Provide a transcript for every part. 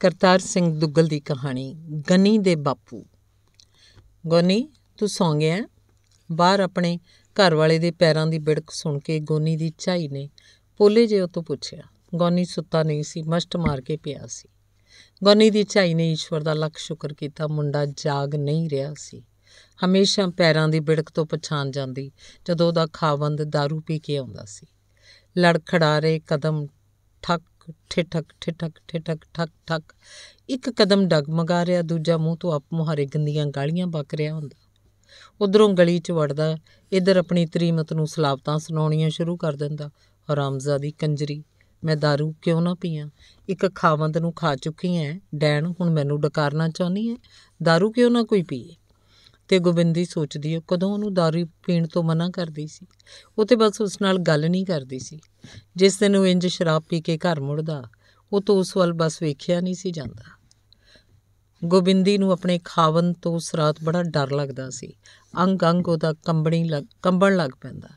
ਕਰਤਾਰ ਸਿੰਘ ਦੁੱਗਲ ਦੀ ਕਹਾਣੀ ਗਨੀ ਦੇ ਬਾਪੂ ਗੋਨੀ ਤੂੰ ਸੌਂ ਗਿਆ ਬਾਹਰ ਆਪਣੇ ਘਰ ਵਾਲੇ ਦੇ ਪੈਰਾਂ ਦੀ ਬਿੜਕ ਸੁਣ ਕੇ ਗੋਨੀ ਦੀ ਚਾਈ ਨੇ ਪੋਲੇ ਜੇ ਤੋਂ ਪੁੱਛਿਆ ਗੋਨੀ ਸੁੱਤਾ ਨਹੀਂ ਸੀ ਮਸ਼ਟ ਮਾਰ ਕੇ ਪਿਆ ਸੀ ਗੋਨੀ ਦੀ ਚਾਈ ਨੇ ਈਸ਼ਵਰ ਦਾ ਲੱਖ ਸ਼ੁਕਰ ਕੀਤਾ ਮੁੰਡਾ ਜਾਗ ਨਹੀਂ ਰਿਹਾ ਸੀ ਹਮੇਸ਼ਾ ਪੈਰਾਂ ਦੀ ਬਿੜਕ ਤੋਂ ਪਛਾਣ ਜਾਂਦੀ ਜਦੋਂ ਉਹਦਾ ਖਾਵੰਦ दारू ਪੀ ਕੇ ਆਉਂਦਾ ਸੀ ਲੜਖੜਾ ਰਹੇ ਕਦਮ ਠੱਕ ਠਿਠਕ ਠਿਠਕ ਠਿਠਕ ਠਕ ਠਕ ਇੱਕ ਕਦਮ ਡਗਮਗਾ ਰਿਹਾ ਦੂਜਾ ਮੂੰਹ ਤੋਂ ਆਪ ਮੁਹਾਰੇ ਗੰਦੀਆਂ ਗਾਲੀਆਂ ਬਕ ਰਿਹਾ ਹੁੰਦਾ ਉਧਰੋਂ ਗਲੀ 'ਚ ਵੜਦਾ ਇਧਰ ਆਪਣੀ ਤਰੀਮਤ ਨੂੰ ਸਲਾਵਤਾਂ ਸੁਣਾਉਣੀਆਂ ਸ਼ੁਰੂ ਕਰ ਦਿੰਦਾ ਹਰਾਮਜ਼ਾਦੀ ਕੰਜਰੀ ਮੈਂ दारू ਕਿਉਂ ਨਾ ਪੀਆਂ ਇੱਕ ਖਾਵੰਦ ਨੂੰ ਖਾ ਚੁੱਕੀ ਐ ਡੈਣ ਹੁਣ ਮੈਨੂੰ ਡਕਾਰਨਾ ਚਾਹੁੰਦੀ ਐ दारू ਕਿਉਂ ਨਾ ਕੋਈ ਪੀਏ ਤੇ ਗੋਬਿੰਦੀ ਸੋਚਦੀ ਹੈ ਕਦੋਂ ਉਹਨੂੰ ਦਾਰੂ ਪੀਣ ਤੋਂ ਮਨਾ ਕਰਦੀ ਸੀ ਉਹ ਤੇ ਬਸ ਉਸ ਨਾਲ ਗੱਲ ਨਹੀਂ ਕਰਦੀ ਸੀ ਜਿਸ ਦਿਨ ਉਹ ਇੰਜ ਸ਼ਰਾਬ ਪੀ ਕੇ ਘਰ ਮੁੜਦਾ ਉਹ ਤੋਂ ਉਸ ਵੱਲ ਬਸ ਵੇਖਿਆ ਨਹੀਂ ਸੀ ਜਾਂਦਾ ਗੋਬਿੰਦੀ ਨੂੰ ਆਪਣੇ ਖਾਵਨ ਤੋਂ ਉਸ ਰਾਤ ਬੜਾ ਡਰ ਲੱਗਦਾ ਸੀ ਅੰਗ ਅੰਗ ਉਹਦਾ ਕੰਬਣੀ ਲੱਗ ਕੰਬਣ ਲੱਗ ਪੈਂਦਾ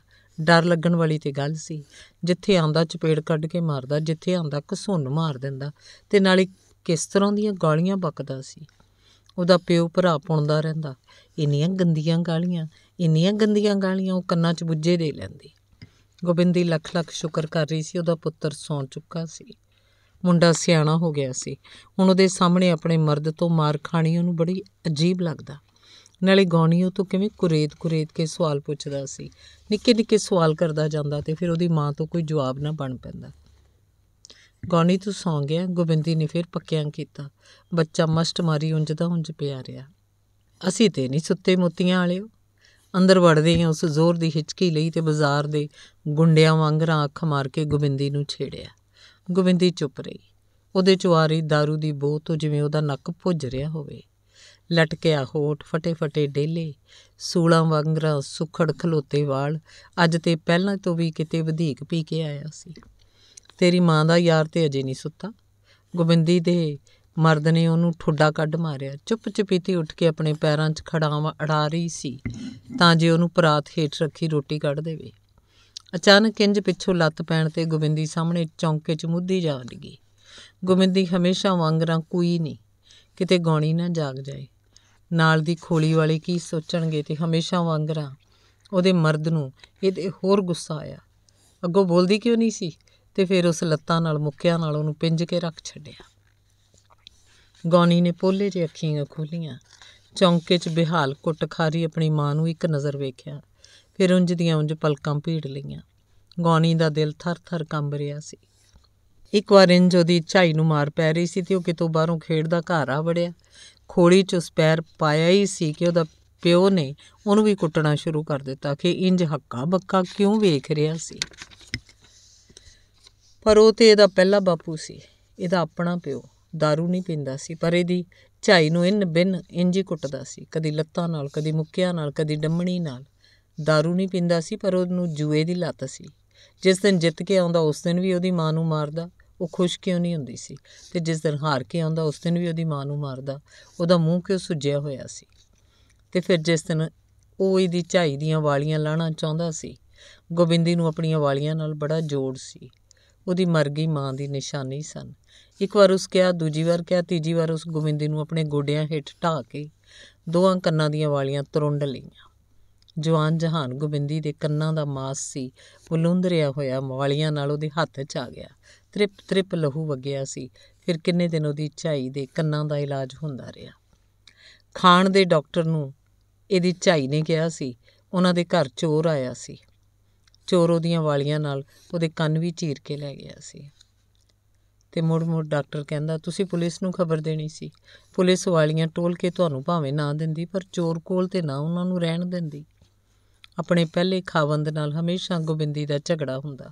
ਡਰ ਲੱਗਣ ਵਾਲੀ ਤੇ ਗੱਲ ਸੀ ਜਿੱਥੇ ਆਂਦਾ ਚਪੇੜ ਕੱਢ ਕੇ ਮਾਰਦਾ ਜਿੱਥੇ ਆਂਦਾ ਘਸੁੰਨ ਮਾਰ ਦਿੰਦਾ ਤੇ ਨਾਲੇ ਕਿਸ ਤਰ੍ਹਾਂ ਦੀਆਂ ਗਾਲੀਆਂ ਬਕਦਾ ਸੀ ਉਹਦਾ ਪਿਓ ਭਰਾ ਪੁੰਦਾ ਰਹਿੰਦਾ ਇੰਨੀਆਂ ਗੰਦੀਆਂ ਗਾਲੀਆਂ ਇੰਨੀਆਂ ਗੰਦੀਆਂ ਗਾਲੀਆਂ ਉਹ ਕੰਨਾਂ 'ਚ ਬੁੱਝੇ ਦੇ ਲੈਂਦੀ ਗੋਬਿੰਦੀ ਲੱਖ ਲੱਖ ਸ਼ੁਕਰ ਕਰ ਰਹੀ ਸੀ ਉਹਦਾ ਪੁੱਤਰ ਸੌਂ ਚੁੱਕਾ ਸੀ ਮੁੰਡਾ ਸਿਆਣਾ ਹੋ ਗਿਆ ਸੀ ਹੁਣ ਉਹਦੇ ਸਾਹਮਣੇ ਆਪਣੇ ਮਰਦ ਤੋਂ ਮਾਰ ਖਾਣੀ ਉਹਨੂੰ ਬੜੀ ਅਜੀਬ ਲੱਗਦਾ ਨਾਲੇ ਗੌਣੀ ਉਹ ਤੋਂ ਕਿਵੇਂ ਕੁਰੇਦ-ਕੁਰੇਦ ਕੇ ਸਵਾਲ ਪੁੱਛਦਾ ਸੀ ਨਿੱਕੇ-ਨਿੱਕੇ ਸਵਾਲ ਕਰਦਾ ਜਾਂਦਾ ਤੇ ਫਿਰ ਉਹਦੀ ਮਾਂ ਤੋਂ ਕੋਈ ਜਵਾਬ ਨਾ ਬਣ ਪੈਂਦਾ ਗੌਣੀ ਤੂੰ ਸੌਂ ਗਿਆ ਗੋਬਿੰਦੀ ਨੇ ਫਿਰ ਪੱਕਿਆਂ ਕੀਤਾ ਬੱਚਾ ਮਸਟ ਮਾਰੀ ਉਂਝਦਾ ਉਂਝ ਪਿਆ ਰਿਹਾ ਅਸੀਂ ਤੇ ਨਹੀਂ ਸੁੱਤੇ ਮੋਤੀਆਂ ਵਾਲਿਓ ਅੰਦਰ ਵੜਦੇ ਹਾਂ ਉਸ ਜ਼ੋਰ ਦੀ ਹਿਚਕੀ ਲਈ ਤੇ ਬਾਜ਼ਾਰ ਦੇ ਗੁੰਡਿਆਂ ਵਾਂਗਰਾਂ ਅੱਖ ਮਾਰ ਕੇ ਗੋਬਿੰਦੀ ਨੂੰ ਛੇੜਿਆ ਗੋਬਿੰਦੀ ਚੁੱਪ ਰਹੀ ਉਹਦੇ ਚੁਆਰੀ दारू ਦੀ ਬੋਤ ਤੋਂ ਜਿਵੇਂ ਉਹਦਾ ਨੱਕ ਭੁੱਜ ਰਿਹਾ ਹੋਵੇ ਲਟਕਿਆ ਹੋਠ ਫਟੇ-ਫਟੇ ਡੇਲੇ ਸੂਲਾਂ ਵਾਂਗਰਾ ਸੁਖੜ ਖਲੋਤੇ ਵਾਲ ਅੱਜ ਤੇ ਪਹਿਲਾਂ ਤੋਂ ਵੀ ਕਿਤੇ ਵਧੇਕ ਪੀ ਕੇ ਆਇਆ ਸੀ ਤੇਰੀ ਮਾਂ ਦਾ ਯਾਰ ਤੇ ਅਜੇ ਨਹੀਂ ਸੁੱਤਾ ਗੋਬਿੰਦੀ ਦੇ ਮਰਦ ਨੇ ਉਹਨੂੰ ਠੁੱਡਾ ਕੱਢ ਮਾਰਿਆ ਚੁੱਪ ਚਪੀਤੀ ਉੱਠ ਕੇ ਆਪਣੇ ਪੈਰਾਂ 'ਚ ਖੜਾਵਾ ਅੜਾ ਰਹੀ ਸੀ ਤਾਂ ਜੇ ਉਹਨੂੰ ਪਰਾਤ ਹੇਠ ਰੱਖੀ ਰੋਟੀ ਕੱਢ ਦੇਵੇ ਅਚਾਨਕ ਇੰਜ ਪਿੱਛੋਂ ਲੱਤ ਪੈਣ ਤੇ ਗੋਬਿੰਦੀ ਸਾਹਮਣੇ ਚੌਂਕੇ 'ਚ ਮੁੱਧੀ ਜਾਣ ਲੱਗੀ ਗੋਬਿੰਦੀ ਹਮੇਸ਼ਾ ਵਾਂਗਰਾਂ ਕੋਈ ਨਹੀਂ ਕਿਤੇ ਗੌਣੀ ਨਾ ਜਾਗ ਜਾਏ ਨਾਲ ਦੀ ਖੋਲੀ ਵਾਲੇ ਕੀ ਸੋਚਣਗੇ ਤੇ ਹਮੇਸ਼ਾ ਵਾਂਗਰਾਂ ਉਹਦੇ ਮਰਦ ਨੂੰ ਇਹਦੇ ਹੋਰ ਗੁੱਸਾ ਆਇਆ ਅੱਗੋਂ ਬੋਲਦੀ ਕਿਉਂ ਨਹੀਂ ਸੀ ਤੇ ਫਿਰ ਉਸ ਲੱਤਾਂ ਨਾਲ ਮੁੱਕਿਆਂ ਨਾਲ ਉਹਨੂੰ ਪਿੰਜ ਕੇ ਰੱਖ ਛੱਡਿਆ ਗੌਨੀ ਨੇ ਪੋਲੇ ਜੇ ਅੱਖੀਆਂ ਖੋਲੀਆਂ ਚੌਂਕੇ 'ਚ ਬਿਹਾਲ ਕੁੱਟਖਾਰੀ ਆਪਣੀ ਮਾਂ ਨੂੰ ਇੱਕ ਨਜ਼ਰ ਵੇਖਿਆ ਫਿਰ ਉੰਜ ਦੀਆਂ ਉੰਜ ਪਲਕਾਂ ਭੀੜ ਲਈਆਂ ਗੌਨੀ ਦਾ ਦਿਲ ਥਰ-ਥਰ ਕੰਬ ਰਿਹਾ ਸੀ ਇੱਕ ਵਾਰ ਇੰਜ ਉਹਦੀ ਝਾਈ ਨੂੰ ਮਾਰ ਪੈ ਰਹੀ ਸੀ ਤੇ ਉਹ ਕਿਤੋਂ ਬਾਹਰੋਂ ਖੇਡਦਾ ਘਰ ਆ ਵੜਿਆ ਖੋੜੀ 'ਚ ਉਸ ਪੈਰ ਪਾਇਆ ਹੀ ਸੀ ਕਿ ਉਹਦਾ ਪਿਓ ਨੇ ਉਹਨੂੰ ਵੀ ਕੁੱਟਣਾ ਸ਼ੁਰੂ ਕਰ ਦਿੱਤਾ ਕਿ ਇੰਜ ਹੱਕਾ ਬੱਕਾ ਕਿਉਂ ਵੇਖ ਰਿਹਾ ਸੀ ਪਰ ਉਹ ਤੇ ਇਹਦਾ ਪਹਿਲਾ ਬਾਪੂ ਸੀ ਇਹਦਾ ਆਪਣਾ ਪਿਓ दारू ਨਹੀਂ ਪੀਂਦਾ ਸੀ ਪਰ ਇਹਦੀ ਝਾਈ ਨੂੰ ਇਨ ਬਿਨ ਇੰਜ ਹੀ ਕੁੱਟਦਾ ਸੀ ਕਦੀ ਲੱਤਾਂ ਨਾਲ ਕਦੀ ਮੁੱਕਿਆਂ ਨਾਲ ਕਦੀ ਡੰਮਣੀ ਨਾਲ दारू ਨਹੀਂ ਪੀਂਦਾ ਸੀ ਪਰ ਉਹਨੂੰ ਜੂਏ ਦੀ ਲੱਤ ਸੀ ਜਿਸ ਦਿਨ ਜਿੱਤ ਕੇ ਆਉਂਦਾ ਉਸ ਦਿਨ ਵੀ ਉਹਦੀ ਮਾਂ ਨੂੰ ਮਾਰਦਾ ਉਹ ਖੁਸ਼ ਕਿਉਂ ਨਹੀਂ ਹੁੰਦੀ ਸੀ ਤੇ ਜਿਸ ਦਿਨ ਹਾਰ ਕੇ ਆਉਂਦਾ ਉਸ ਦਿਨ ਵੀ ਉਹਦੀ ਮਾਂ ਨੂੰ ਮਾਰਦਾ ਉਹਦਾ ਮੂੰਹ ਕਿਉਂ ਸੁੱਜਿਆ ਹੋਇਆ ਸੀ ਤੇ ਫਿਰ ਜਿਸ ਦਿਨ ਉਹ ਇਹਦੀ ਝਾਈ ਦੀਆਂ ਵਾਲੀਆਂ ਲਾਣਾ ਚਾਹੁੰਦਾ ਸੀ ਗੋਬਿੰਦੀ ਨੂੰ ਆਪਣੀਆਂ ਵਾਲੀਆਂ ਨਾਲ ਬੜਾ ਜੋੜ ਸੀ ਉਹਦੀ ਮਰ ਗਈ ਮਾਂ ਦੀ ਨਿਸ਼ਾਨੀ ਸਨ ਇੱਕ ਵਾਰ ਉਸ ਕਿਹਾ ਦੂਜੀ ਵਾਰ ਕਿਹਾ ਤੀਜੀ ਵਾਰ ਉਸ ਗੋਬਿੰਦੀ ਨੂੰ ਆਪਣੇ ਗੋਡਿਆਂ ਹੇਠ ਢਾ ਕੇ ਦੋਹਾਂ ਕੰਨਾਂ ਦੀਆਂ ਵਾਲੀਆਂ ਤਰੁੰਡ ਲਈਆਂ ਜਵਾਨ ਜਹਾਨ ਗੋਬਿੰਦੀ ਦੇ ਕੰਨਾਂ ਦਾ ਮਾਸ ਸੀ ਪੁਲੁੰਦਰਿਆ ਹੋਇਆ ਵਾਲੀਆਂ ਨਾਲ ਉਹਦੇ ਹੱਥ 'ਚ ਆ ਗਿਆ ਤ੍ਰਿਪ ਤ੍ਰਿਪ ਲਹੂ ਵਗਿਆ ਸੀ ਫਿਰ ਕਿੰਨੇ ਦਿਨ ਉਹਦੀ ਝਾਈ ਦੇ ਕੰਨਾਂ ਦਾ ਇਲਾਜ ਹੁੰਦਾ ਰਿਹਾ ਖਾਣ ਦੇ ਡਾਕਟਰ ਨੂੰ ਇਹਦੀ ਝਾਈ ਨੇ ਕਿਹਾ ਸੀ ਉਹਨਾਂ ਦੇ ਘਰ ਚੋਰ ਆਇਆ ਸੀ ਚੋਰ ਉਹਦੀਆਂ ਵਾਲੀਆਂ ਨਾਲ ਉਹਦੇ ਕੰਨ ਵੀ ਚੀਰ ਕੇ ਲੈ ਗਿਆ ਸੀ ਤੇ ਮੁੜ ਮੁੜ ਡਾਕਟਰ ਕਹਿੰਦਾ ਤੁਸੀਂ ਪੁਲਿਸ ਨੂੰ ਖਬਰ ਦੇਣੀ ਸੀ ਪੁਲਿਸ ਵਾਲੀਆਂ ਟੋਲ ਕੇ ਤੁਹਾਨੂੰ ਭਾਵੇਂ ਨਾ ਦਿੰਦੀ ਪਰ ਚੋਰ ਕੋਲ ਤੇ ਨਾ ਉਹਨਾਂ ਨੂੰ ਰਹਿਣ ਦਿੰਦੀ ਆਪਣੇ ਪਹਿਲੇ ਖਾਵੰਦ ਨਾਲ ਹਮੇਸ਼ਾ ਗੋਬਿੰਦੀ ਦਾ ਝਗੜਾ ਹੁੰਦਾ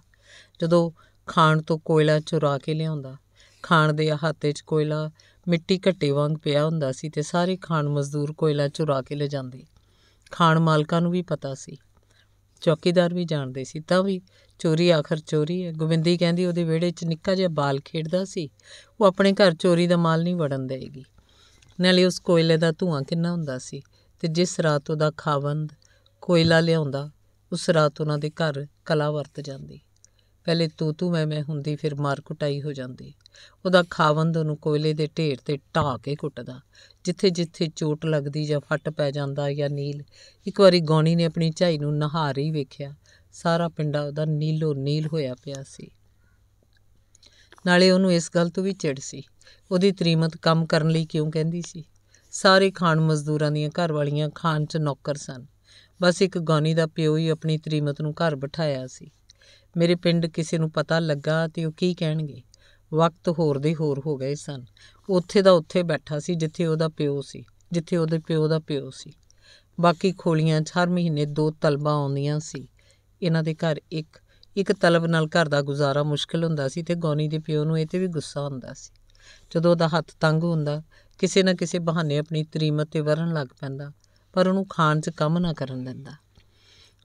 ਜਦੋਂ ਖਾਣ ਤੋਂ ਕੋਇਲਾ ਚੁਰਾ ਕੇ ਲਿਆਉਂਦਾ ਖਾਣ ਦੇ ਹੱਥੇ 'ਚ ਕੋਇਲਾ ਮਿੱਟੀ ਘੱਟੇ ਵਾਂਗ ਪਿਆ ਹੁੰਦਾ ਸੀ ਤੇ ਸਾਰੇ ਖਾਣ ਮਜ਼ਦੂਰ ਕੋਇਲਾ ਚੁਰਾ ਕੇ ਲੈ ਜਾਂਦੇ ਖਾਣ ਮਾਲਕਾਂ ਨੂੰ ਵੀ ਪਤਾ ਸੀ ਚੌਕੀਦਾਰ ਵੀ ਜਾਣਦੇ ਸੀ ਤਾਂ ਵੀ ਚੋਰੀ ਆਖਰ ਚੋਰੀ ਹੈ ਗੋਬਿੰਦੀ ਕਹਿੰਦੀ ਉਹਦੇ ਵਿਹੜੇ 'ਚ ਨਿੱਕਾ ਜਿਹਾ ਬਾਲ ਖੇਡਦਾ ਸੀ ਉਹ ਆਪਣੇ ਘਰ ਚੋਰੀ ਦਾ ਮਾਲ ਨਹੀਂ ਵੜਨ ਦੇਗੀ ਨਾਲੇ ਉਸ ਕੋਇਲੇ ਦਾ ਧੂਆਂ ਕਿੰਨਾ ਹੁੰਦਾ ਸੀ ਤੇ ਜਿਸ ਰਾਤ ਉਹਦਾ ਖਾਵੰਦ ਕੋਇਲਾ ਲਿਆਉਂਦਾ ਉਸ ਰਾਤ ਉਹਨਾਂ ਦੇ ਘਰ ਕਲਾ ਵਰਤ ਜਾਂਦੀ ਪਹਿਲੇ ਤੂੰ ਤੂੰ ਮੈਂ ਮੈਂ ਹੁੰਦੀ ਫਿਰ ਮਾਰ ਕੁਟਾਈ ਹੋ ਜਾਂਦੀ ਉਹਦਾ ਖਾਵੰਦ ਉਹਨੂੰ ਕੋਇਲੇ ਦੇ ਢੇਰ ਤੇ ਢਾ ਕੇ ਕੁੱਟਦਾ ਜਿੱਥੇ ਜਿੱਥੇ ਚੋਟ ਲੱਗਦੀ ਜਾਂ ਫੱਟ ਪੈ ਜਾਂਦਾ ਜਾਂ ਨੀਲ ਇੱਕ ਵਾਰੀ ਗੌਣੀ ਨੇ ਆਪਣੀ ਝਾਈ ਨੂੰ ਹੀ ਵੇਖਿਆ ਸਾਰਾ ਪਿੰਡਾ ਉਹਦਾ ਨੀਲੋ ਨੀਲ ਹੋਇਆ ਪਿਆ ਸੀ ਨਾਲੇ ਉਹਨੂੰ ਇਸ ਗੱਲ ਤੋਂ ਵੀ ਚਿੜ ਸੀ ਉਹਦੀ ਤਰੀਮਤ ਕੰਮ ਕਰਨ ਲਈ ਕਿਉਂ ਕਹਿੰਦੀ ਸੀ ਸਾਰੇ ਖਾਣ ਮਜ਼ਦੂਰਾਂ ਦੀਆਂ ਘਰ ਵਾਲੀਆਂ ਖਾਣ 'ਚ ਨੌਕਰ ਸਨ ਬਸ ਇੱਕ ਗੌਣੀ ਦਾ ਪਿਓ ਹੀ ਆਪਣੀ ਤਰੀਮਤ ਨੂੰ ਘਰ ਬਿਠਾਇਆ ਸੀ ਮੇਰੇ ਪਿੰਡ ਕਿਸੇ ਨੂੰ ਪਤਾ ਲੱਗਾ ਤੇ ਉਹ ਕੀ ਕਹਿਣਗੇ ਵਕਤ ਹੋਰ ਦੇ ਹੋਰ ਹੋ ਗਏ ਸਨ ਉੱਥੇ ਦਾ ਉੱਥੇ ਬੈਠਾ ਸੀ ਜਿੱਥੇ ਉਹਦਾ ਪਿਓ ਸੀ ਜਿੱਥੇ ਉਹਦੇ ਪਿਓ ਦਾ ਪਿਓ ਸੀ ਬਾਕੀ ਖੋਲੀਆਂ 'ਚ ਹਰ ਮਹੀਨੇ ਦੋ ਤਲਬਾਂ ਆਉਂਦੀਆਂ ਸੀ ਇਹਨਾਂ ਦੇ ਘਰ ਇੱਕ ਇੱਕ ਤਲਬ ਨਾਲ ਘਰ ਦਾ ਗੁਜ਼ਾਰਾ ਮੁਸ਼ਕਲ ਹੁੰਦਾ ਸੀ ਤੇ ਗੌਨੀ ਦੇ ਪਿਓ ਨੂੰ ਇਹ ਤੇ ਵੀ ਗੁੱਸਾ ਹੁੰਦਾ ਸੀ ਜਦੋਂ ਉਹਦਾ ਹੱਥ ਤੰਗ ਹੁੰਦਾ ਕਿਸੇ ਨਾ ਕਿਸੇ ਬਹਾਨੇ ਆਪਣੀ ਤਰੀਮਤ ਤੇ ਵਰਨ ਲੱਗ ਪੈਂਦਾ ਪਰ ਉਹਨੂੰ ਖਾਣ 'ਚ ਕੰਮ ਨਾ ਕਰਨ ਦਿੰਦਾ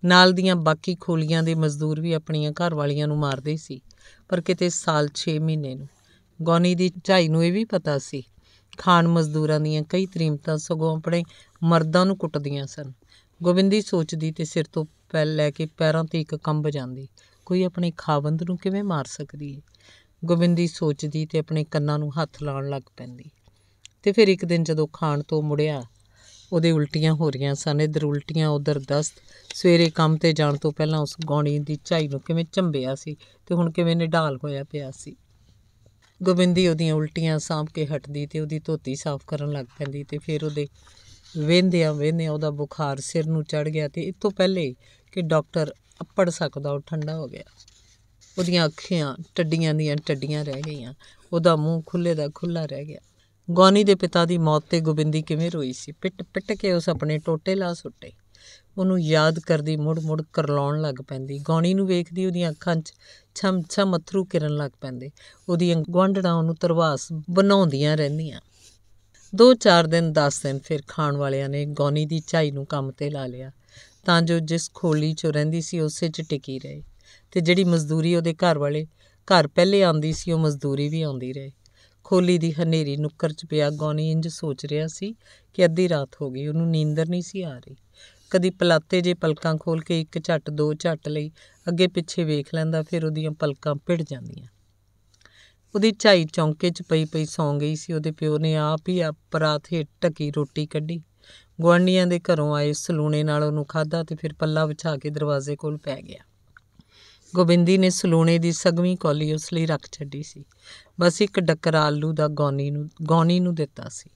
ਨਾਲ ਦੀਆਂ ਬਾਕੀ ਖੋਲੀਆਂ ਦੇ ਮਜ਼ਦੂਰ ਵੀ ਆਪਣੀਆਂ ਘਰ ਵਾਲੀਆਂ ਨੂੰ ਮਾਰਦੇ ਸੀ ਪਰ ਕਿਤੇ ਸਾਲ 6 ਮਹੀਨੇ ਨੂੰ ਗੋਨੀ ਦੀ ਝਾਈ ਨੂੰ ਇਹ ਵੀ ਪਤਾ ਸੀ ਖਾਨ ਮਜ਼ਦੂਰਾਂ ਦੀਆਂ ਕਈ ਤਰੀਮਤਾਂ ਸਗੋਂ ਆਪਣੇ ਮਰਦਾਂ ਨੂੰ ਕੁੱਟਦੀਆਂ ਸਨ ਗੋਬਿੰਦੀ ਸੋਚਦੀ ਤੇ ਸਿਰ ਤੋਂ ਪੈਲ ਲੈ ਕੇ ਪੈਰਾਂ ਤੇ ਇੱਕ ਕੰਬ ਜਾਂਦੀ ਕੋਈ ਆਪਣੇ ਖਾਵੰਦ ਨੂੰ ਕਿਵੇਂ ਮਾਰ ਸਕਦੀ ਹੈ ਗੋਬਿੰਦੀ ਸੋਚਦੀ ਤੇ ਆਪਣੇ ਕੰਨਾਂ ਨੂੰ ਹੱਥ ਲਾਉਣ ਲੱਗ ਪੈਂਦੀ ਤੇ ਫਿਰ ਇੱਕ ਦਿਨ ਜਦੋਂ ਖਾਣ ਤੋਂ ਮੁੜਿਆ ਉਹਦੇ ਉਲਟੀਆਂ ਹੋ ਰਹੀਆਂ ਸਨ ਇਧਰ ਉਲਟੀਆਂ ਉਧਰ ਦਸਤ ਸਵੇਰੇ ਕੰਮ ਤੇ ਜਾਣ ਤੋਂ ਪਹਿਲਾਂ ਉਸ ਗੌਣੀ ਦੀ ਝਾਈ ਨੂੰ ਕਿਵੇਂ ਚੰਬਿਆ ਸੀ ਤੇ ਹੁਣ ਕਿਵੇਂ ਨਿਢਾਲ ਹੋਇਆ ਪਿਆ ਸੀ ਗੋਬਿੰਦੀ ਉਹਦੀਆਂ ਉਲਟੀਆਂ ਸਾਂਭ ਕੇ ਹਟਦੀ ਤੇ ਉਹਦੀ ਧੋਤੀ ਸਾਫ਼ ਕਰਨ ਲੱਗ ਪੈਂਦੀ ਤੇ ਫਿਰ ਉਹਦੇ ਵੇਂਦਿਆਂ ਵੇਂਦਿਆਂ ਉਹਦਾ ਬੁਖਾਰ ਸਿਰ ਨੂੰ ਚੜ ਗਿਆ ਤੇ ਇਤੋਂ ਪਹਿਲੇ ਕਿ ਡਾਕਟਰ ਅੱਪੜ ਸਕਦਾ ਉਹ ਠੰਡਾ ਹੋ ਗਿਆ ਉਹਦੀਆਂ ਅੱਖੀਆਂ ਟੱਡੀਆਂ ਦੀਆਂ ਟੱਡੀਆਂ ਰਹਿ ਗਈਆਂ ਉਹਦਾ ਮੂੰਹ ਖੁੱਲੇ ਦਾ ਖੁੱਲਾ ਰਹਿ ਗਿਆ ਗੋਨੀ ਦੇ ਪਿਤਾ ਦੀ ਮੌਤ ਤੇ ਗੋਬਿੰਦੀ ਕਿਵੇਂ ਰੋਈ ਸੀ ਪਿੱਟ ਪਿੱਟ ਕੇ ਉਸ ਆਪਣੇ ਟੋਟੇ ਲਾ ਸੁੱਟੇ ਉਹਨੂੰ ਯਾਦ ਕਰਦੀ ਮੁੜ-ਮੁੜ ਕਰਲਾਉਣ ਲੱਗ ਪੈਂਦੀ ਗੋਨੀ ਨੂੰ ਵੇਖਦੀ ਉਹਦੀਆਂ ਅੱਖਾਂ 'ਚ ਛਮ-ਛਮ ਅਥਰੂ ਕਿਰਨ ਲੱਗ ਪੈਂਦੇ ਉਹਦੀਆਂ ਗਵਾਂਢੜਾਂ ਉਹਨੂੰ ਤਰਵਾਸ ਬਣਾਉਂਦੀਆਂ ਰਹਿੰਦੀਆਂ ਦੋ ਚਾਰ ਦਿਨ 10 ਦਿਨ ਫਿਰ ਖਾਣ ਵਾਲਿਆਂ ਨੇ ਗੋਨੀ ਦੀ ਚਾਈ ਨੂੰ ਕੰਮ ਤੇ ਲਾ ਲਿਆ ਤਾਂ ਜੋ ਜਿਸ ਖੋਲੀ 'ਚ ਰਹਿੰਦੀ ਸੀ ਉਸੇ 'ਚ ਟਿਕੀ ਰਹੇ ਤੇ ਜਿਹੜੀ ਮਜ਼ਦੂਰੀ ਉਹਦੇ ਘਰ ਵਾਲੇ ਘਰ ਪਹਿਲੇ ਆਉਂਦੀ ਸੀ ਉਹ ਮਜ਼ਦੂਰੀ ਵੀ ਆਉਂਦੀ ਰਹੇ ਖੋਲੀ ਦੀ ਹਨੇਰੀ ਨੁੱਕਰ 'ਚ ਪਿਆ ਗੌਣੀ ਇੰਜ ਸੋਚ ਰਿਹਾ ਸੀ ਕਿ ਅੱਧੀ ਰਾਤ ਹੋ ਗਈ ਉਹਨੂੰ ਨੀਂਦਰ ਨਹੀਂ ਸੀ ਆ ਰਹੀ ਕਦੀ ਪਲਾਤੇ ਜੇ ਪਲਕਾਂ ਖੋਲ ਕੇ ਇੱਕ ਝਟ ਦੋ ਝਟ ਲਈ ਅੱਗੇ ਪਿੱਛੇ ਵੇਖ ਲੈਂਦਾ ਫਿਰ ਉਹਦੀਆਂ ਪਲਕਾਂ ਪਿੜ ਜਾਂਦੀਆਂ ਉਹਦੀ ਝਾਈ ਚੌਂਕੇ 'ਚ ਪਈ ਪਈ ਸੌਂ ਗਈ ਸੀ ਉਹਦੇ ਪਿਓ ਨੇ ਆਪ ਹੀ ਪਰਾਤ ਹੇਠ ਟਕੀ ਰੋਟੀ ਕੱਢੀ ਗਵਾਂਡੀਆਂ ਦੇ ਘਰੋਂ ਆਏ ਸਲੂਣੇ ਨਾਲ ਉਹਨੂੰ ਖਾਦਾ ਤੇ ਫਿਰ ਪੱਲਾ ਵਿਛਾ ਕੇ ਦਰਵਾਜ਼ੇ ਕੋਲ ਪੈ ਗਿਆ ਗੋਬਿੰਦੀ ਨੇ ਸਲੂਣੇ ਦੀ ਸਗਵੀਂ ਕੌਲੀ ਉਸ ਲਈ ਰੱਖ ਛੱਡੀ ਸੀ ਬਸ ਇੱਕ ਡੱਕਰ ਆਲੂ ਦਾ ਗੌਣੀ ਨੂੰ ਗੌਣੀ ਨੂੰ ਦਿੱਤਾ ਸੀ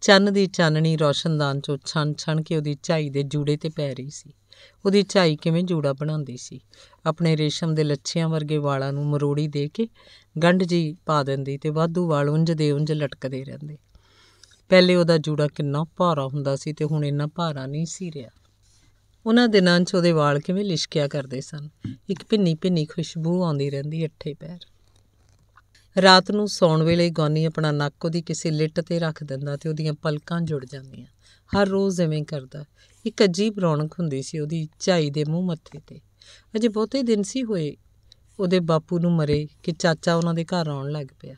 ਚੰਨ ਦੀ ਚਾਨਣੀ ਰੋਸ਼ਨਦਾਨ ਚੋਂ ਛਣ ਛਣ ਕੇ ਉਹਦੀ ਝਾਈ ਦੇ ਜੂੜੇ ਤੇ ਪੈ ਰਹੀ ਸੀ ਉਹਦੀ ਝਾਈ ਕਿਵੇਂ ਜੂੜਾ ਬਣਾਉਂਦੀ ਸੀ ਆਪਣੇ ਰੇਸ਼ਮ ਦੇ ਲੱਛਿਆਂ ਵਰਗੇ ਵਾਲਾਂ ਨੂੰ ਮਰੋੜੀ ਦੇ ਕੇ ਗੰਢ ਜੀ ਪਾ ਦਿੰਦੀ ਤੇ ਵਾਧੂ ਵਾਲ ਉੰਜ ਦੇ ਉੰਜ ਲਟਕਦੇ ਰਹਿੰਦੇ ਪਹਿਲੇ ਉਹਦਾ ਜੂੜਾ ਕਿੰਨਾ ਭਾਰਾ ਹੁੰਦਾ ਸੀ ਤੇ ਹੁਣ ਇੰਨਾ ਭਾਰਾ ਨਹੀਂ ਸੀ ਰਿਹਾ ਉਹਨਾਂ ਦਿਨਾਂ 'ਚ ਉਹਦੇ ਵਾਲ ਕਿਵੇਂ ਲਿਸ਼ਕਿਆ ਕਰਦੇ ਸਨ ਇੱਕ ਭਿੰਨੀ ਭਿੰਨੀ ਖੁਸ਼ਬੂ ਆਉਂਦੀ ਰਹਿੰਦੀ ਅੱਠੇ ਪੈਰ ਰਾਤ ਨੂੰ ਸੌਣ ਵੇਲੇ ਗੌਨੀ ਆਪਣਾ ਨੱਕ ਉਹਦੀ ਕਿਸੇ ਲਿੱਟ ਤੇ ਰੱਖ ਦਿੰਦਾ ਤੇ ਉਹਦੀਆਂ ਪਲਕਾਂ ਜੁੜ ਜਾਂਦੀਆਂ ਹਰ ਰੋਜ਼ ਐਵੇਂ ਕਰਦਾ ਇੱਕ ਅਜੀਬ ਰੌਣਕ ਹੁੰਦੀ ਸੀ ਉਹਦੀ ਝਾਈ ਦੇ ਮੂੰਹ ਮੱਥੇ ਤੇ ਅਜੇ ਬਹੁਤੇ ਦਿਨ ਸੀ ਹੋਏ ਉਹਦੇ ਬਾਪੂ ਨੂੰ ਮਰੇ ਕਿ ਚਾਚਾ ਉਹਨਾਂ ਦੇ ਘਰ ਆਉਣ ਲੱਗ ਪਿਆ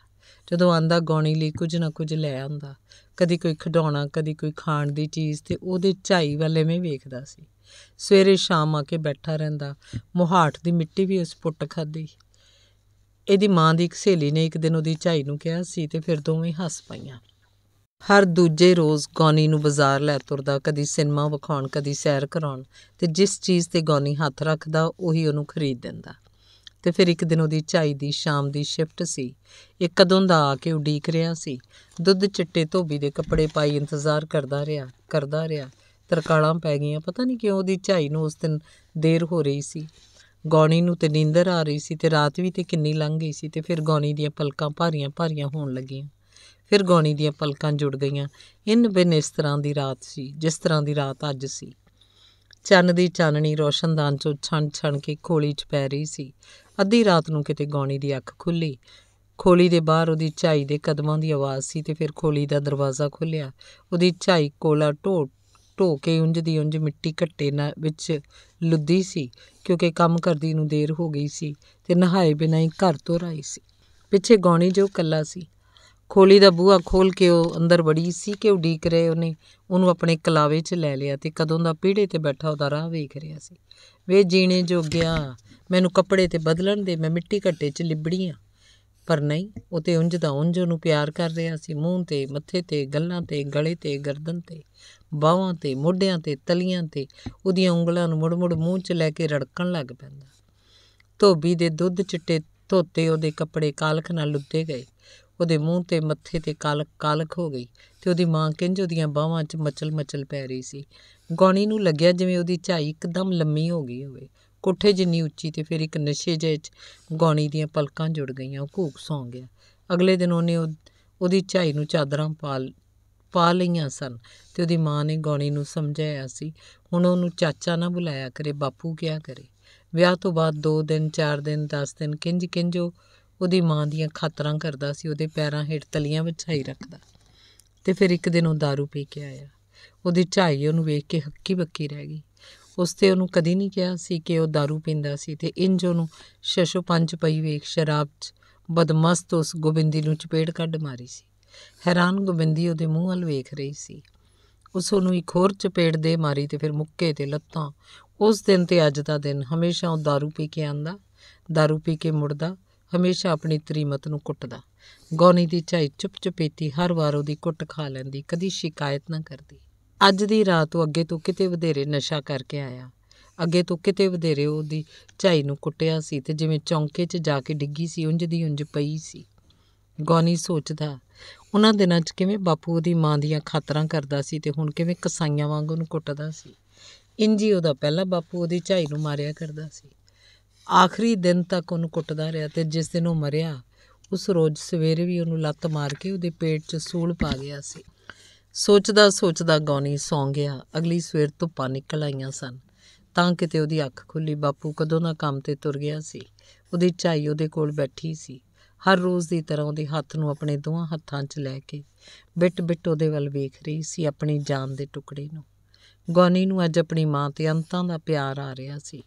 ਜਦੋਂ ਆਂਦਾ ਗੌਣੀ ਲਈ ਕੁਝ ਨਾ ਕੁਝ ਲੈ ਆਉਂਦਾ ਕਦੀ ਕੋਈ ਖਡਾਉਣਾ ਕਦੀ ਕੋਈ ਖਾਣ ਦੀ ਚੀਜ਼ ਤੇ ਉਹਦੇ ਝਾਈ ਵਾਲੇ ਐਵੇਂ ਵੇਖਦਾ ਸੀ ਸਵੇਰੇ ਸ਼ਾਮ ਆ ਕੇ ਬੈਠਾ ਰਹਿੰਦਾ ਮੋਹਾਟ ਦੀ ਮਿੱਟੀ ਵੀ ਉਸ ਪੁੱਟ ਖਾਦੀ ਇਹਦੀ ਮਾਂ ਦੀ ਇੱਕ ਸਹੇਲੀ ਨੇ ਇੱਕ ਦਿਨ ਉਹਦੀ ਝਾਈ ਨੂੰ ਕਿਹਾ ਸੀ ਤੇ ਫਿਰ ਦੋਵੇਂ ਹੱਸ ਪਈਆਂ ਹਰ ਦੂਜੇ ਰੋਜ਼ ਗੌਨੀ ਨੂੰ ਬਾਜ਼ਾਰ ਲੈ ਤੁਰਦਾ ਕਦੀ ਸਿਨੇਮਾ ਵਿਖਾਉਣ ਕਦੀ ਸੈਰ ਕਰਾਉਣ ਤੇ ਜਿਸ ਚੀਜ਼ ਤੇ ਗੌਨੀ ਹੱਥ ਰੱਖਦਾ ਉਹੀ ਉਹਨੂੰ ਖਰੀਦ ਦਿੰਦਾ ਤੇ ਫਿਰ ਇੱਕ ਦਿਨ ਉਹਦੀ ਝਾਈ ਦੀ ਸ਼ਾਮ ਦੀ ਸ਼ਿਫਟ ਸੀ ਇੱਕ ਕਦੋਂ ਦਾ ਆ ਕੇ ਉਡੀਕ ਰਿਹਾ ਸੀ ਦੁੱਧ ਚਿੱਟੇ ਧੋਬੀ ਦੇ ਕੱਪੜੇ ਪਾਈ ਇੰਤਜ਼ਾਰ ਕਰਦਾ ਰਿਹਾ ਕਰਦਾ ਰਿਹਾ ਤਰਕਾਲਾਂ ਪੈ ਗਈਆਂ ਪਤਾ ਨਹੀਂ ਕਿਉਂ ਉਹਦੀ ਝਾਈ ਨੂੰ ਉਸ ਦਿਨ ਦੇਰ ਹੋ ਰਹੀ ਸੀ ਗੌਣੀ ਨੂੰ ਤੇ ਨੀਂਦਰ ਆ ਰਹੀ ਸੀ ਤੇ ਰਾਤ ਵੀ ਤੇ ਕਿੰਨੀ ਲੰਘ ਗਈ ਸੀ ਤੇ ਫਿਰ ਗੌਣੀ ਦੀਆਂ ਪਲਕਾਂ ਭਾਰੀਆਂ ਭਾਰੀਆਂ ਹੋਣ ਲੱਗੀਆਂ ਫਿਰ ਗੌਣੀ ਦੀਆਂ ਪਲਕਾਂ ਜੁੜ ਗਈਆਂ ਇਨ ਬਿਨ ਇਸ ਤਰ੍ਹਾਂ ਦੀ ਰਾਤ ਸੀ ਜਿਸ ਤਰ੍ਹਾਂ ਦੀ ਰਾਤ ਅੱਜ ਸੀ ਚੰਨ ਦੀ ਚਾਨਣੀ ਰੋਸ਼ਨਦਾਨ ਚੋਂ ਛਣ ਛਣ ਕੇ ਖੋਲੀ 'ਚ ਪੈ ਰਹੀ ਸੀ ਅੱਧੀ ਰਾਤ ਨੂੰ ਕਿਤੇ ਗੌਣੀ ਦੀ ਅੱਖ ਖੁੱਲੀ ਖੋਲੀ ਦੇ ਬਾਹਰ ਉਹਦੀ ਝਾਈ ਦੇ ਕਦਮਾਂ ਦੀ ਆਵਾਜ਼ ਸੀ ਤੇ ਫਿਰ ਖੋਲੀ ਦਾ ਦਰਵਾਜ਼ਾ ਖੁੱਲਿਆ ਉਹਦੀ ਝਾਈ ਕੋਲਾ ਢੋ ਢੋ ਕੇ ਉੰਜ ਦੀ ਉੰਜ ਮਿੱਟੀ ਘੱਟੇ ਨਾਲ ਵਿੱਚ ਲੁੱਦੀ ਸੀ ਕਿਉਂਕਿ ਕੰਮ ਕਰਦੀ ਨੂੰ ਦੇਰ ਹੋ ਗਈ ਸੀ ਤੇ ਨਹਾਏ ਬਿਨਾਂ ਹੀ ਘਰ ਤੋਂ ਰਾਈ ਸੀ ਪਿੱਛੇ ਗੌਣੀ ਜੋ ਕੱਲਾ ਸੀ ਖੋਲੀ ਦਾ ਬੂਹਾ ਖੋਲ ਕੇ ਉਹ ਅੰਦਰ ਵੜੀ ਸੀ ਕਿ ਉਡੀਕ ਰਹੇ ਉਹਨੇ ਉਹਨੂੰ ਆਪਣੇ ਕਲਾਵੇ 'ਚ ਲੈ ਲਿਆ ਤੇ ਕਦੋਂ ਦਾ ਪੀੜੇ ਤੇ ਬੈਠਾ ਉਹਦਾ ਰਾਹ ਵੇਖ ਰਿਹਾ ਸੀ ਵੇ ਜੀਣੇ ਜੋ ਗਿਆ ਮੈਨੂੰ ਕੱਪੜੇ ਤੇ ਬਦਲਣ ਦੇ ਮੈਂ ਮਿੱਟੀ ਘੱਟੇ 'ਚ ਲਿਬੜੀ ਆ ਪਰ ਨਹੀਂ ਉਹ ਤੇ ਉਂਝ ਦਾ ਉਂਝ ਨੂੰ ਪਿਆਰ ਕਰ ਰਿਹਾ ਸੀ ਮੂੰਹ ਤੇ ਮੱਥੇ ਤੇ ਗੱਲਾਂ ਤੇ ਗਲੇ ਤੇ ਗਰਦਨ ਤੇ ਬਾਹਾਂ ਤੇ ਮੋਢਿਆਂ ਤੇ ਤਲੀਆਂ ਤੇ ਉਹਦੀਆਂ ਉਂਗਲਾਂ ਨੂੰ ਮੁੜ-ਮੁੜ ਮੂੰਹ 'ਚ ਲੈ ਕੇ ਰੜਕਣ ਲੱਗ ਪੈਂਦਾ ਧੋਬੀ ਦੇ ਦੁੱਧ ਚਿੱਟੇ ਧੋਤੇ ਉਹਦੇ ਕੱਪੜੇ ਕਾਲਖ ਨਾਲ ਲੁੱਤੇ ਗਏ ਉਹਦੇ ਮੂੰਹ ਤੇ ਮੱਥੇ ਤੇ ਕਾਲ ਕਾਲਖ ਹੋ ਗਈ ਤੇ ਉਹਦੀ ਮਾਂ ਕਿੰਜ ਉਹਦੀਆਂ ਬਾਹਾਂ 'ਚ ਮਚਲ-ਮਚਲ ਪੈ ਰਹੀ ਸੀ ਗੌਣੀ ਨੂੰ ਲੱਗਿਆ ਜਿਵੇਂ ਉਹਦੀ ਝਾਈ ਇੱਕਦਮ ਲੰਮੀ ਹੋ ਗਈ ਹੋਵੇ ਕੋਠੇ ਜਿੰਨੀ ਉੱਚੀ ਤੇ ਫਿਰ ਇੱਕ ਨਸ਼ੇ ਜਿਹੇ 'ਚ ਗੌਣੀ ਦੀਆਂ ਪਲਕਾਂ ਜੁੜ ਗਈਆਂ ਉਹ ਘੂਕ ਸੌਂ ਗਿਆ ਅਗਲੇ ਦਿਨ ਉਹਨੇ ਉਹਦੀ ਝਾਈ ਨੂੰ ਚਾਦਰਾਂ ਪਾਲ ਪਾ ਲਈਆਂ ਸਨ ਤੇ ਉਹਦੀ ਮਾਂ ਨੇ ਗੌਣੀ ਨੂੰ ਸਮਝਾਇਆ ਸੀ ਹੁਣ ਉਹਨੂੰ ਚਾਚਾ ਨਾ ਬੁਲਾਇਆ ਕਰੇ ਬਾਪੂ ਕਿਹਾ ਕਰੇ ਵਿਆਹ ਤੋਂ ਬਾਅਦ 2 ਦਿਨ 4 ਦਿਨ 10 ਦਿਨ ਕਿੰਜ ਕਿੰਜ ਉਹਦੀ ਮਾਂ ਦੀਆਂ ਖਾਤਰਾਂ ਕਰਦਾ ਸੀ ਉਹਦੇ ਪੈਰਾਂ ਹੇਠ ਤਲੀਆਂ ਵਿਛਾਈ ਰੱਖਦਾ ਤੇ ਫਿਰ ਇੱਕ ਦਿਨ ਉਹ दारू ਪੀ ਕੇ ਆਇਆ ਉਹਦੀ ਝਾਈ ਉਹਨੂੰ ਵੇਖ ਕੇ ਹੱਕੀ ਬੱਕੀ ਰਹਿ ਗਈ ਉਸ ਤੇ ਉਹਨੂੰ ਕਦੀ ਨਹੀਂ ਕਿਹਾ ਸੀ ਕਿ ਉਹ दारू ਪੀਂਦਾ ਸੀ ਤੇ ਇੰਜ ਉਹਨੂੰ ਸ਼ਸ਼ੋ ਪੰਜ ਪਈ ਵੇਖ ਸ਼ਰਾਬ 'ਚ ਬਦਮਸਤ ਉਸ ਗੋਬਿੰਦੀ ਨੂੰ ਚਪੇੜ ਕੱਢ ਮਾਰੀ ਸੀ ਹੈਰਾਨ ਗੋਬਿੰਦੀ ਉਹਦੇ ਮੂੰਹ ਵੱਲ ਵੇਖ ਰਹੀ ਸੀ ਉਸ ਨੂੰ ਇੱਕ ਹੋਰ ਚਪੇੜ ਦੇ ਮਾਰੀ ਤੇ ਫਿਰ ਮੁੱਕੇ ਤੇ ਲੱਤਾਂ ਉਸ ਦਿਨ ਤੇ ਅੱਜ ਦਾ ਦਿਨ ਹਮੇਸ਼ਾ ਉਹ दारू ਪੀ ਕੇ ਆਂਦਾ दारू ਪੀ ਕੇ ਮੁੜਦਾ ਹਮੇਸ਼ਾ ਆਪਣੀ ਤਰੀਮਤ ਨੂੰ ਕੁੱਟਦਾ ਗੋਨੀ ਦੀ ਝਾਈ ਚੁੱਪ ਚੁਪੇਤੀ ਹਰ ਵਾਰ ਉਹਦੀ ਕੁੱਟ ਖਾ ਲੈਂਦੀ ਕਦੀ ਸ਼ਿਕਾਇਤ ਨਾ ਕਰਦੀ ਅੱਜ ਦੀ ਰਾਤ ਉਹ ਅੱਗੇ ਤੋਂ ਕਿਤੇ ਵਧੇਰੇ ਨਸ਼ਾ ਕਰਕੇ ਆਇਆ ਅੱਗੇ ਤੋਂ ਕਿਤੇ ਵਧੇਰੇ ਉਹਦੀ ਝਾਈ ਨੂੰ ਕੁੱਟਿਆ ਸੀ ਤੇ ਜਿਵੇਂ ਚੌਂਕੇ 'ਚ ਜਾ ਕੇ ਡਿੱਗੀ ਸੀ ਉਂਝ ਦੀ ਉਂਝ ਪਈ ਸੀ ਗੋਨੀ ਸੋਚਦਾ ਉਹਨਾਂ ਦਿਨਾਂ 'ਚ ਕਿਵੇਂ ਬਾਪੂ ਉਹਦੀ ਮਾਂ ਦੀਆਂ ਖਾਤਰਾਂ ਕਰਦਾ ਸੀ ਤੇ ਹੁਣ ਕਿਵੇਂ ਕਸਾਈਆਂ ਵਾਂਗ ਉਹਨੂੰ ਕੁੱਟਦਾ ਸੀ ਇੰਜੀ ਉਹਦਾ ਪਹਿਲਾ ਬਾਪੂ ਉਹਦੀ ਝਾਈ ਨੂੰ ਮਾਰਿਆ ਕਰਦਾ ਸੀ ਆਖਰੀ ਦਿਨ ਤੱਕ ਉਹਨੂੰ ਕੁੱਟਦਾ ਰਿਹਾ ਤੇ ਜਿਸ ਦਿਨ ਉਹ ਮਰਿਆ ਉਸ ਰੋਜ਼ ਸਵੇਰੇ ਵੀ ਉਹਨੂੰ ਲੱਤ ਮਾਰ ਕੇ ਉਹਦੇ ਪੇਟ 'ਚ ਸੂਲ ਪਾ ਗਿਆ ਸੀ ਸੋਚਦਾ ਸੋਚਦਾ ਗੌਣੀ ਸੌਂ ਗਿਆ ਅਗਲੀ ਸਵੇਰ ਧੁੱਪਾਂ ਨਿਕਲ ਆਈਆਂ ਸਨ ਤਾਂ ਕਿਤੇ ਉਹਦੀ ਅੱਖ ਖੁੱਲੀ ਬਾਪੂ ਕਦੋਂ ਦਾ ਕੰਮ ਤੇ ਤੁਰ ਗਿਆ ਸੀ ਉਹਦੀ ਝਾਈ ਉਹਦੇ ਕੋਲ ਬੈਠੀ ਸੀ ਹਰ ਰੋਜ਼ ਦੀ ਤਰ੍ਹਾਂ ਉਹਦੇ ਹੱਥ ਨੂੰ ਆਪਣੇ ਦੋਹਾਂ ਹੱਥਾਂ 'ਚ ਲੈ ਕੇ ਬਿਟ ਬਿਟ ਉਹਦੇ ਵੱਲ ਵੇਖ ਰਹੀ ਸੀ ਆਪਣੀ ਜਾਨ ਦੇ ਟੁਕੜੇ ਨੂੰ ਗੌਨੀ ਨੂੰ ਅੱਜ ਆਪਣੀ ਮਾਂ ਤੇ ਅੰਤਾਂ ਦਾ ਪਿਆਰ ਆ ਰਿਹਾ ਸੀ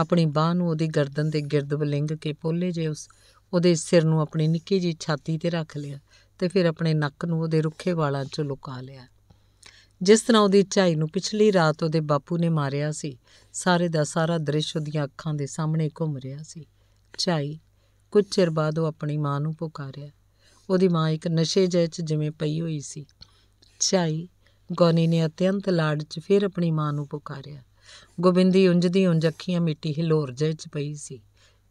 ਆਪਣੀ ਬਾਹ ਨੂੰ ਉਹਦੀ ਗਰਦਨ ਦੇ ਗਿਰਦ ਬਲਿੰਗ ਕੇ ਪੋਲੇ ਜੇ ਉਸ ਉਹਦੇ ਸਿਰ ਨੂੰ ਆਪਣੀ ਨਿੱਕੀ ਜੀ ਛਾਤੀ ਤੇ ਰੱਖ ਲਿਆ ਤੇ ਫਿਰ ਆਪਣੇ ਨੱਕ ਨੂੰ ਉਹਦੇ ਰੁੱਖੇ ਵਾਲਾਂ 'ਚ ਲੁਕਾ ਲਿਆ ਜਿਸ ਤਰ੍ਹਾਂ ਉਹਦੀ ਝਾਈ ਨੂੰ ਪਿਛਲੀ ਰਾਤ ਉਹਦੇ ਬਾਪੂ ਨੇ ਮਾਰਿਆ ਸੀ ਸਾਰੇ ਦਾ ਸਾਰਾ ਦ੍ਰਿਸ਼ ਉਹਦੀਆਂ ਅੱਖਾਂ ਦੇ ਸਾਹਮਣੇ ਘੁੰਮ ਰਿਹਾ ਸੀ ਝਾਈ ਕੁਝ ਚਿਰ ਬਾਅਦ ਉਹ ਆਪਣੀ ਮਾਂ ਨੂੰ ਪੁਕਾਰਿਆ ਉਹਦੀ ਮਾਂ ਇੱਕ ਨਸ਼ੇ ਜਿਹੇ 'ਚ ਜਿਵੇਂ ਪਈ ਹੋਈ ਸੀ ਝਾਈ ਗੋਨੀ ਨੇ ਅਤਿਅੰਤ ਲਾੜ 'ਚ ਫਿਰ ਆਪਣੀ ਮਾਂ ਨੂੰ ਪੁਕਾਰਿਆ ਗੋਬਿੰਦੀ ਉਂਝਦੀ ਉਂਝ ਅੱਖੀਆਂ ਮਿੱਟੀ ਹਿਲੋਰ ਜਿਹੇ 'ਚ ਪਈ ਸੀ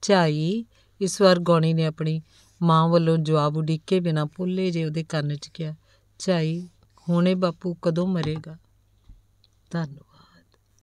ਝਾਈ ਇਸ ਵਾਰ ਗੋਣੀ ਨੇ ਆਪਣੀ ਮਾਂ ਵੱਲੋਂ ਜਵਾਬ ਉਡੀਕੇ ਬਿਨਾ ਪੁੱਲੇ ਜੇ ਉਹਦੇ ਕੰਨ 'ਚ ਕਿਹਾ ਝਾਈ ਹੁਣੇ ਬਾਪੂ ਕਦੋਂ ਮਰੇਗਾ ਧੰਨਵਾਦ